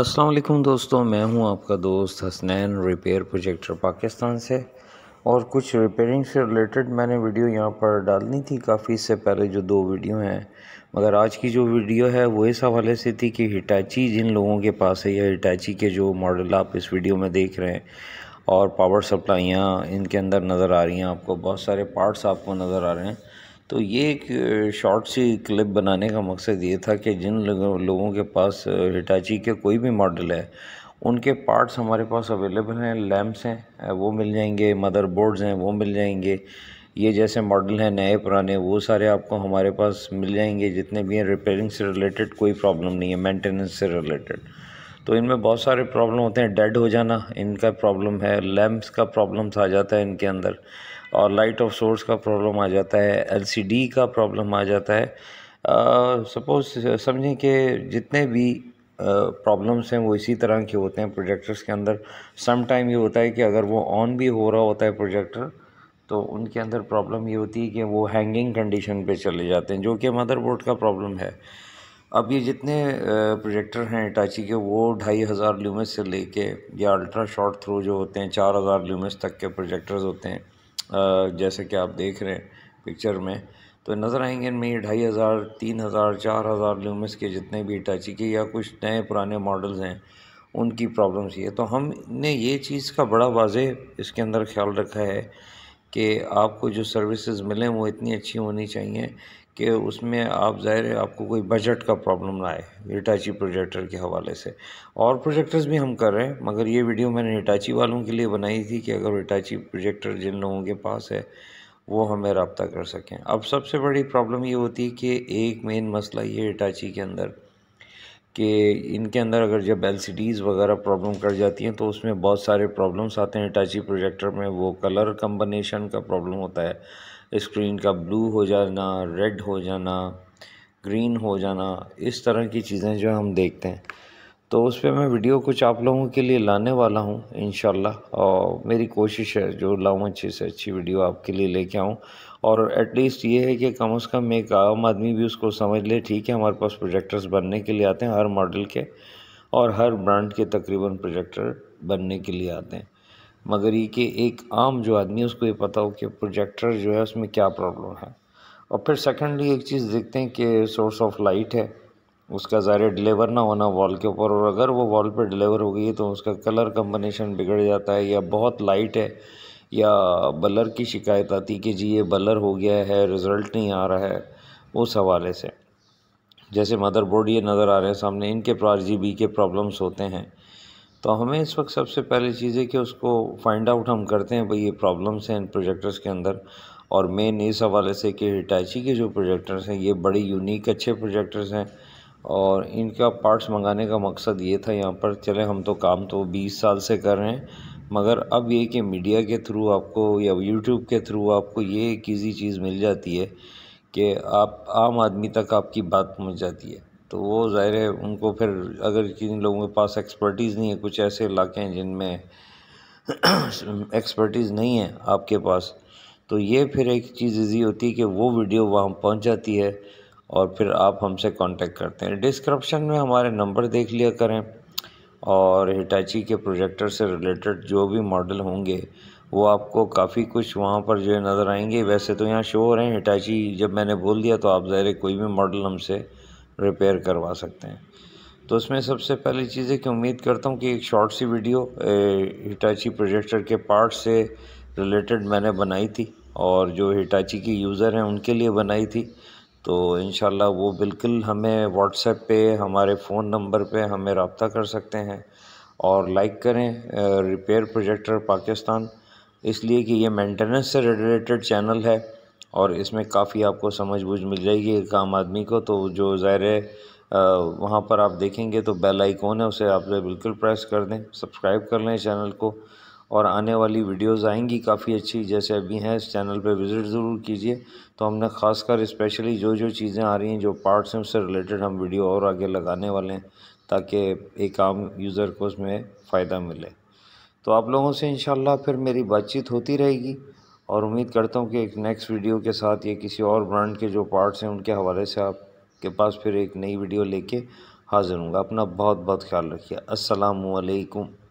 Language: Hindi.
अस्सलाम वालेकुम दोस्तों मैं हूं आपका दोस्त हसनैन रिपेयर प्रोजेक्टर पाकिस्तान से और कुछ रिपेयरिंग से रिलेटेड मैंने वीडियो यहां पर डालनी थी काफ़ी इससे पहले जो दो वीडियो हैं मगर आज की जो वीडियो है वो इस हवाले से थी कि हिटाची जिन लोगों के पास है या हिटाची के जो मॉडल आप इस वीडियो में देख रहे हैं और पावर सप्लाइयाँ इनके अंदर नज़र आ रही हैं आपको बहुत सारे पार्ट्स आपको नज़र आ रहे हैं तो ये एक शॉर्ट सी क्लिप बनाने का मकसद ये था कि जिन लोगों के पास हिटाची के कोई भी मॉडल है उनके पार्ट्स हमारे पास अवेलेबल हैं लैम्प्स हैं वो मिल जाएंगे मदरबोर्ड्स हैं वो मिल जाएंगे ये जैसे मॉडल हैं नए पुराने वो सारे आपको हमारे पास मिल जाएंगे जितने भी हैं रिपेयरिंग से रिलेटेड कोई प्रॉब्लम नहीं है मेंटेनेंस से रिलेटेड तो इनमें बहुत सारे प्रॉब्लम होते हैं डेड हो जाना इनका प्रॉब्लम है लैम्प्स का प्रॉब्लम्स आ जाता है इनके अंदर और लाइट ऑफ सोर्स का प्रॉब्लम आ जाता है एलसीडी का प्रॉब्लम आ जाता है सपोज समझें कि जितने भी प्रॉब्लम्स हैं वो इसी तरह के होते हैं प्रोजेक्टर्स के अंदर सम टाइम ये होता है कि अगर वो ऑन भी हो रहा होता है प्रोजेक्टर तो उनके अंदर प्रॉब्लम ये होती है कि वो हैंगिंग कंडीशन पे चले जाते हैं जो कि मदरबोर्ड का प्रॉब्लम है अब ये जितने प्रोजेक्टर हैं इटाची के वो ढाई हज़ार ल्यूमस से लेके या अल्ट्रा शॉर्ट थ्रू जो होते हैं चार हज़ार ल्यूमस तक के प्रोजेक्टर्स होते हैं जैसे कि आप देख रहे हैं पिक्चर में तो नज़र आएंगे इनमें ये ढाई हज़ार तीन हज़ार चार हज़ार ल्यूमिस के जितने भी टची के या कुछ नए पुराने मॉडल्स हैं उनकी प्रॉब्लम्स ये तो हमने ये चीज़ का बड़ा वाज इसके अंदर ख्याल रखा है कि आपको जो सर्विसेज मिलें वो इतनी अच्छी होनी चाहिए कि उसमें आप ज़ाहिर है आपको कोई बजट का प्रॉब्लम ना आए हिटाची प्रोजेक्टर के हवाले से और प्रोजेक्टर्स भी हम कर रहे हैं मगर ये वीडियो मैंने हिटाची वालों के लिए बनाई थी कि अगर हिटाची प्रोजेक्टर जिन लोगों के पास है वो हमें रबता कर सकें अब सबसे बड़ी प्रॉब्लम ये होती है कि एक मेन मसला ये हिटाची के अंदर कि इनके अंदर अगर जब एल वगैरह प्रॉब्लम कर जाती हैं तो उसमें बहुत सारे प्रॉब्लम्स आते हैं हिटाची प्रोजेक्टर में वो कलर कम्बनेशन का प्रॉब्लम होता है स्क्रीन का ब्लू हो जाना रेड हो जाना ग्रीन हो जाना इस तरह की चीज़ें जो हम देखते हैं तो उस पर मैं वीडियो कुछ आप लोगों के लिए लाने वाला हूँ इन और मेरी कोशिश है जो लाऊँ अच्छे से अच्छी वीडियो आपके लिए लेके आऊँ और एटलीस्ट ये है कि कम से कम एक आम आदमी भी उसको समझ ले ठीक है हमारे पास प्रोजेक्टर्स बनने के लिए आते हैं हर मॉडल के और हर ब्रांड के तकरीबन प्रोजेक्टर बनने के लिए आते हैं मगर ये कि एक आम जो आदमी है उसको ये पता हो कि प्रोजेक्टर जो है उसमें क्या प्रॉब्लम है और फिर सेकेंडली एक चीज़ देखते हैं कि सोर्स ऑफ लाइट है उसका ज़ाहिर डिलीवर ना होना वॉल के ऊपर और अगर वो वॉल पर डिलीवर हो गई है तो उसका कलर कम्बिनेशन बिगड़ जाता है या बहुत लाइट है या बलर की शिकायत आती कि जी ये बलर हो गया है रिज़ल्ट नहीं आ रहा है उस हवाले से जैसे मदरबोर्ड ये नज़र आ रहे हैं सामने इनके प्रार जी बी के प्रॉब्लम्स होते हैं तो हमें इस वक्त सबसे पहली चीज़ है कि उसको फाइंड आउट हम करते हैं भाई ये प्रॉब्लम्स हैं इन प्रोजेक्टर्स के अंदर और मेन इस हवाले से कि हिटाची के जो प्रोजेक्टर्स हैं ये बड़े यूनिक अच्छे प्रोजेक्टर्स हैं और इनका पार्ट्स मंगाने का मकसद ये था यहाँ पर चले हम तो काम तो 20 साल से कर रहे हैं मगर अब ये कि मीडिया के थ्रू आपको या यूट्यूब के थ्रू आपको ये एक ईज़ी चीज़ मिल जाती है कि आप आम आदमी तक आपकी बात पहुँच जाती है तो वो ज़ाहिर है उनको फिर अगर किन लोगों के पास एक्सपर्टीज़ नहीं है कुछ ऐसे इलाके हैं जिनमें एक्सपर्टीज़ नहीं है आपके पास तो ये फिर एक चीज़ ईजी होती है कि वो वीडियो वहाँ पहुँच जाती है और फिर आप हमसे कांटेक्ट करते हैं डिस्क्रिप्शन में हमारे नंबर देख लिया करें और हिटाची के प्रोजेक्टर से रिलेटेड जो भी मॉडल होंगे वो आपको काफ़ी कुछ वहाँ पर जो है नज़र आएंगे वैसे तो यहाँ शो हो रहे हैं हिटाची जब मैंने बोल दिया तो आप ज़ाहिर कोई भी मॉडल हमसे रिपेयर करवा सकते हैं तो उसमें सबसे पहली चीज़ है कि उम्मीद करता हूँ कि एक शॉर्ट सी वीडियो हिटाची प्रोजेक्टर के पार्ट से रिलेटेड मैंने बनाई थी और जो हिटाची के यूज़र हैं उनके लिए बनाई थी तो इन वो बिल्कुल हमें व्हाट्सएप पे हमारे फ़ोन नंबर पे हमें रबता कर सकते हैं और लाइक करें रिपेयर प्रोजेक्टर पाकिस्तान इसलिए कि ये मेंटेनेंस से रिलेटेड चैनल है और इसमें काफ़ी आपको समझ बूझ मिल जाएगी एक आम आदमी को तो जो ज़ाहिर है वहाँ पर आप देखेंगे तो बेल आइकॉन है उसे आप बिल्कुल प्रेस कर दें सब्सक्राइब कर लें चैनल को और आने वाली वीडियोस आएंगी काफ़ी अच्छी जैसे अभी हैं इस चैनल पे विज़िट ज़रूर कीजिए तो हमने खासकर स्पेशली जो जो चीज़ें आ रही हैं जो पार्ट्स हैं उससे रिलेटेड हम वीडियो और आगे लगाने वाले हैं ताकि एक आम यूज़र को उसमें फ़ायदा मिले तो आप लोगों से इन फिर मेरी बातचीत होती रहेगी और उम्मीद करता हूँ कि एक नेक्स्ट वीडियो के साथ ये किसी और ब्रांड के जो पार्ट्स हैं उनके हवाले से आपके पास फिर एक नई वीडियो लेके हाजिर हूँ अपना बहुत बहुत ख्याल रखिए असलकुम